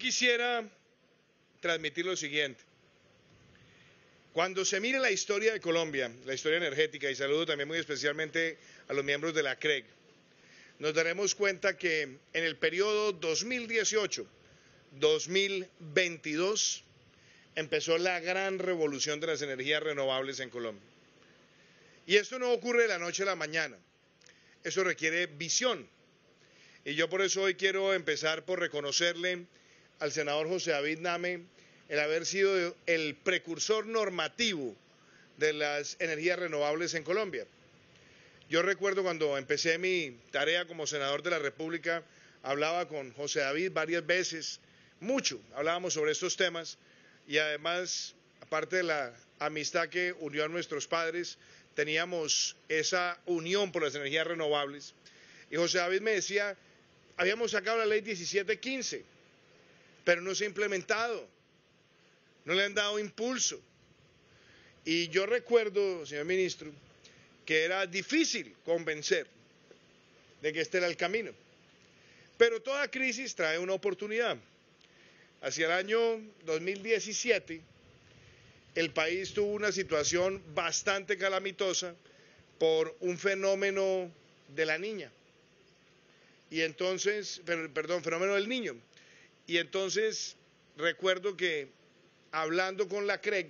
quisiera transmitir lo siguiente. Cuando se mire la historia de Colombia, la historia energética, y saludo también muy especialmente a los miembros de la CREG, nos daremos cuenta que en el periodo 2018-2022 empezó la gran revolución de las energías renovables en Colombia. Y esto no ocurre de la noche a la mañana, eso requiere visión. Y yo por eso hoy quiero empezar por reconocerle al senador José David Name el haber sido el precursor normativo de las energías renovables en Colombia. Yo recuerdo cuando empecé mi tarea como senador de la República, hablaba con José David varias veces, mucho, hablábamos sobre estos temas y además, aparte de la amistad que unió a nuestros padres, teníamos esa unión por las energías renovables. Y José David me decía, habíamos sacado la ley 1715 pero no se ha implementado, no le han dado impulso. Y yo recuerdo, señor ministro, que era difícil convencer de que este era el camino. Pero toda crisis trae una oportunidad. Hacia el año 2017, el país tuvo una situación bastante calamitosa por un fenómeno de la niña. Y entonces, perdón, fenómeno del niño. Y entonces recuerdo que hablando con la CREG,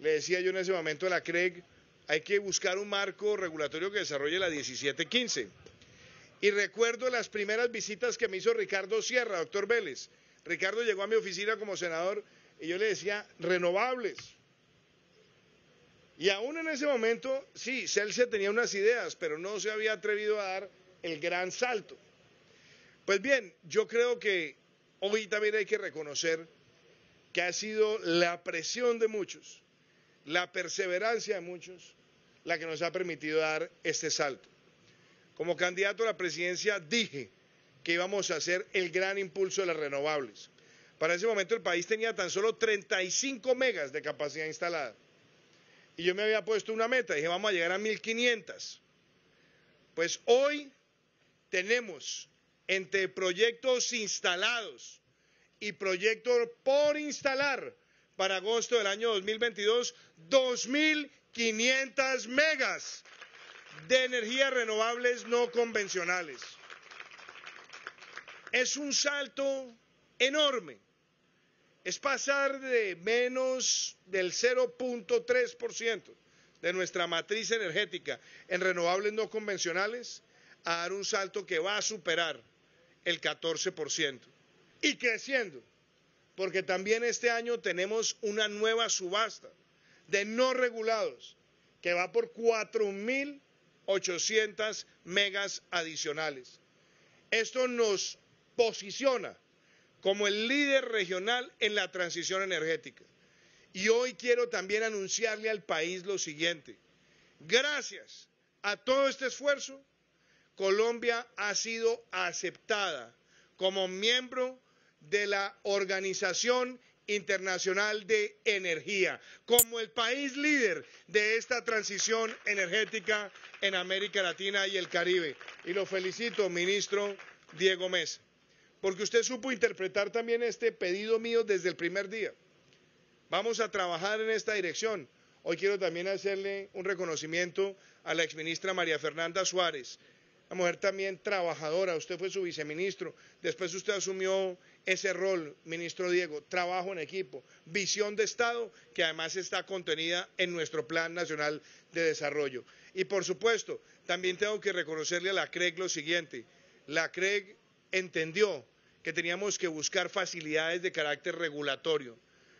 le decía yo en ese momento a la CREG, hay que buscar un marco regulatorio que desarrolle la 1715. Y recuerdo las primeras visitas que me hizo Ricardo Sierra, doctor Vélez. Ricardo llegó a mi oficina como senador y yo le decía, renovables. Y aún en ese momento, sí, Celsia tenía unas ideas, pero no se había atrevido a dar el gran salto. Pues bien, yo creo que Hoy también hay que reconocer que ha sido la presión de muchos, la perseverancia de muchos, la que nos ha permitido dar este salto. Como candidato a la presidencia dije que íbamos a hacer el gran impulso de las renovables. Para ese momento el país tenía tan solo 35 megas de capacidad instalada. Y yo me había puesto una meta, dije, vamos a llegar a 1500. Pues hoy tenemos entre proyectos instalados y proyectos por instalar para agosto del año 2022, 2.500 megas de energías renovables no convencionales. Es un salto enorme. Es pasar de menos del 0.3% de nuestra matriz energética en renovables no convencionales a dar un salto que va a superar el 14%. Y creciendo, porque también este año tenemos una nueva subasta de no regulados que va por 4.800 megas adicionales. Esto nos posiciona como el líder regional en la transición energética. Y hoy quiero también anunciarle al país lo siguiente. Gracias a todo este esfuerzo, Colombia ha sido aceptada como miembro de la Organización Internacional de Energía, como el país líder de esta transición energética en América Latina y el Caribe. Y lo felicito, ministro Diego Mesa, porque usted supo interpretar también este pedido mío desde el primer día. Vamos a trabajar en esta dirección. Hoy quiero también hacerle un reconocimiento a la exministra María Fernanda Suárez, la mujer también trabajadora, usted fue su viceministro, después usted asumió ese rol, ministro Diego, trabajo en equipo, visión de Estado que además está contenida en nuestro Plan Nacional de Desarrollo. Y por supuesto, también tengo que reconocerle a la CREG lo siguiente, la CREG entendió que teníamos que buscar facilidades de carácter regulatorio,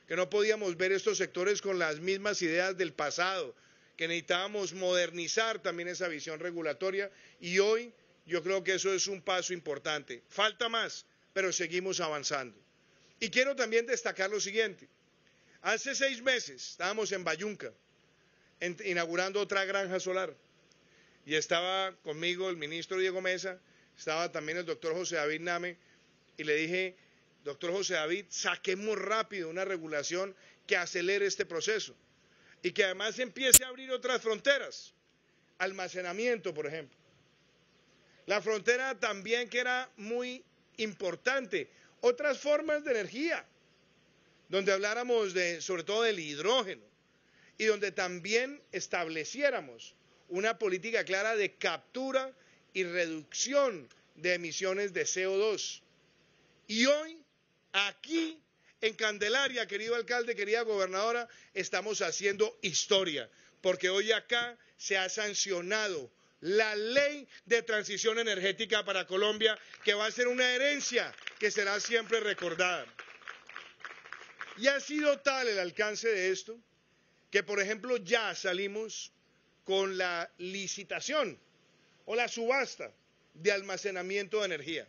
que no podíamos ver estos sectores con las mismas ideas del pasado, que necesitábamos modernizar también esa visión regulatoria y hoy yo creo que eso es un paso importante. Falta más, pero seguimos avanzando. Y quiero también destacar lo siguiente. Hace seis meses estábamos en Bayunca inaugurando otra granja solar y estaba conmigo el ministro Diego Mesa, estaba también el doctor José David Name y le dije, doctor José David, saquemos rápido una regulación que acelere este proceso y que además empiece a abrir otras fronteras. Almacenamiento, por ejemplo. La frontera también que era muy importante. Otras formas de energía, donde habláramos de, sobre todo del hidrógeno y donde también estableciéramos una política clara de captura y reducción de emisiones de CO2. Y hoy, aquí, en Candelaria, querido alcalde, querida gobernadora, estamos haciendo historia, porque hoy acá se ha sancionado la ley de transición energética para Colombia, que va a ser una herencia que será siempre recordada. Y ha sido tal el alcance de esto que, por ejemplo, ya salimos con la licitación o la subasta de almacenamiento de energía.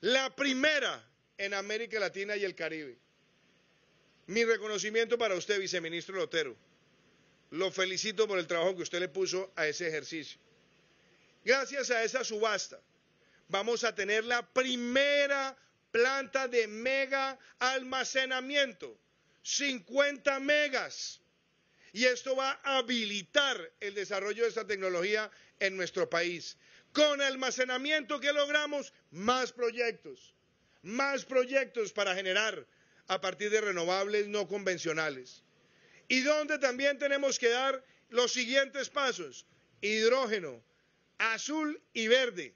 La primera en América Latina y el Caribe. Mi reconocimiento para usted, viceministro Lotero. Lo felicito por el trabajo que usted le puso a ese ejercicio. Gracias a esa subasta, vamos a tener la primera planta de mega almacenamiento, 50 megas. Y esto va a habilitar el desarrollo de esta tecnología en nuestro país. Con almacenamiento que logramos, más proyectos, más proyectos para generar a partir de renovables no convencionales. Y donde también tenemos que dar los siguientes pasos, hidrógeno, azul y verde,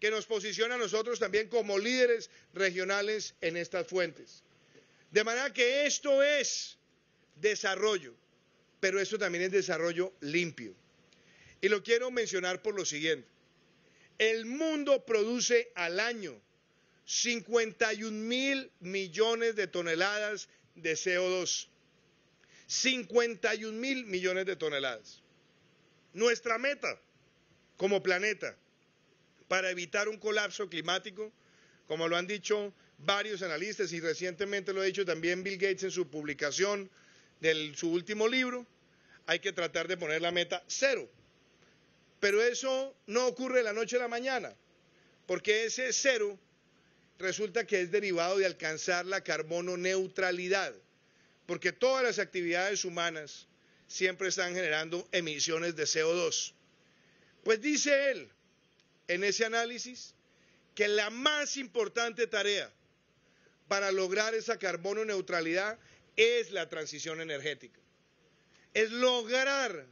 que nos posiciona a nosotros también como líderes regionales en estas fuentes. De manera que esto es desarrollo, pero esto también es desarrollo limpio. Y lo quiero mencionar por lo siguiente. El mundo produce al año 51 mil millones de toneladas de CO2. 51 mil millones de toneladas. Nuestra meta como planeta para evitar un colapso climático, como lo han dicho varios analistas y recientemente lo ha dicho también Bill Gates en su publicación de su último libro, hay que tratar de poner la meta cero. Pero eso no ocurre de la noche a la mañana, porque ese cero resulta que es derivado de alcanzar la carbono neutralidad, porque todas las actividades humanas siempre están generando emisiones de CO2. Pues dice él en ese análisis que la más importante tarea para lograr esa carbono neutralidad es la transición energética. Es lograr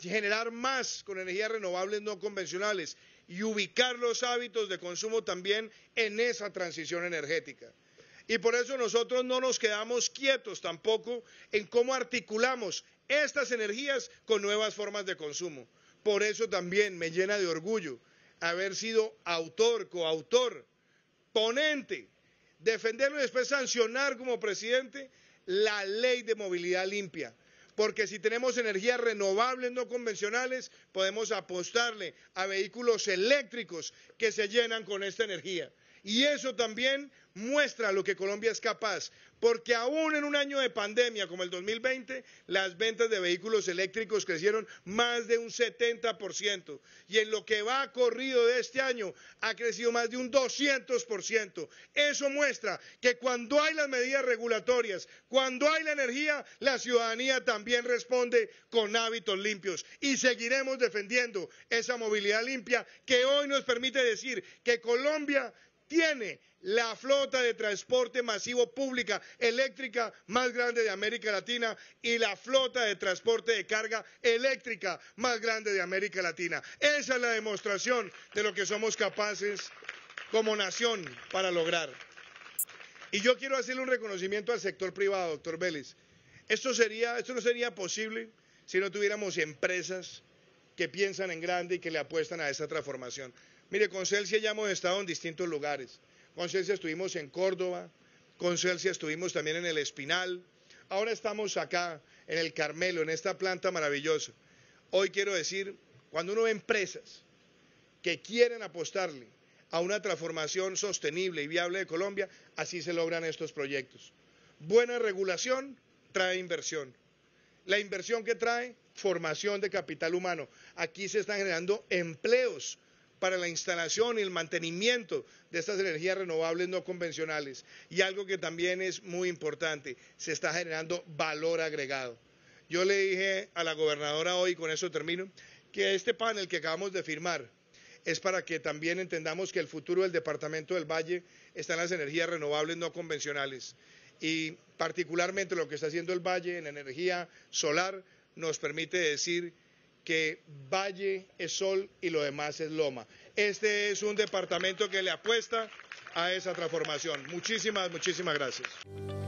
generar más con energías renovables no convencionales y ubicar los hábitos de consumo también en esa transición energética. Y por eso nosotros no nos quedamos quietos tampoco en cómo articulamos estas energías con nuevas formas de consumo. Por eso también me llena de orgullo haber sido autor, coautor, ponente, defenderlo y después sancionar como presidente la ley de movilidad limpia, porque si tenemos energías renovables no convencionales, podemos apostarle a vehículos eléctricos que se llenan con esta energía. Y eso también muestra lo que Colombia es capaz, porque aún en un año de pandemia como el 2020, las ventas de vehículos eléctricos crecieron más de un 70%, y en lo que va corrido de este año ha crecido más de un 200%. Eso muestra que cuando hay las medidas regulatorias, cuando hay la energía, la ciudadanía también responde con hábitos limpios, y seguiremos defendiendo esa movilidad limpia que hoy nos permite decir que Colombia tiene la flota de transporte masivo pública eléctrica más grande de América Latina y la flota de transporte de carga eléctrica más grande de América Latina. Esa es la demostración de lo que somos capaces como nación para lograr. Y yo quiero hacerle un reconocimiento al sector privado, doctor Vélez. Esto, esto no sería posible si no tuviéramos empresas que piensan en grande y que le apuestan a esa transformación. Mire, con Celsia ya hemos estado en distintos lugares. Con Celsia estuvimos en Córdoba, con Celsia estuvimos también en el Espinal. Ahora estamos acá, en el Carmelo, en esta planta maravillosa. Hoy quiero decir, cuando uno ve empresas que quieren apostarle a una transformación sostenible y viable de Colombia, así se logran estos proyectos. Buena regulación trae inversión. La inversión que trae, formación de capital humano. Aquí se están generando empleos para la instalación y el mantenimiento de estas energías renovables no convencionales. Y algo que también es muy importante, se está generando valor agregado. Yo le dije a la gobernadora hoy, con eso termino, que este panel que acabamos de firmar es para que también entendamos que el futuro del Departamento del Valle está en las energías renovables no convencionales y particularmente lo que está haciendo el Valle en energía solar nos permite decir que Valle es sol y lo demás es loma. Este es un departamento que le apuesta a esa transformación. Muchísimas, muchísimas gracias.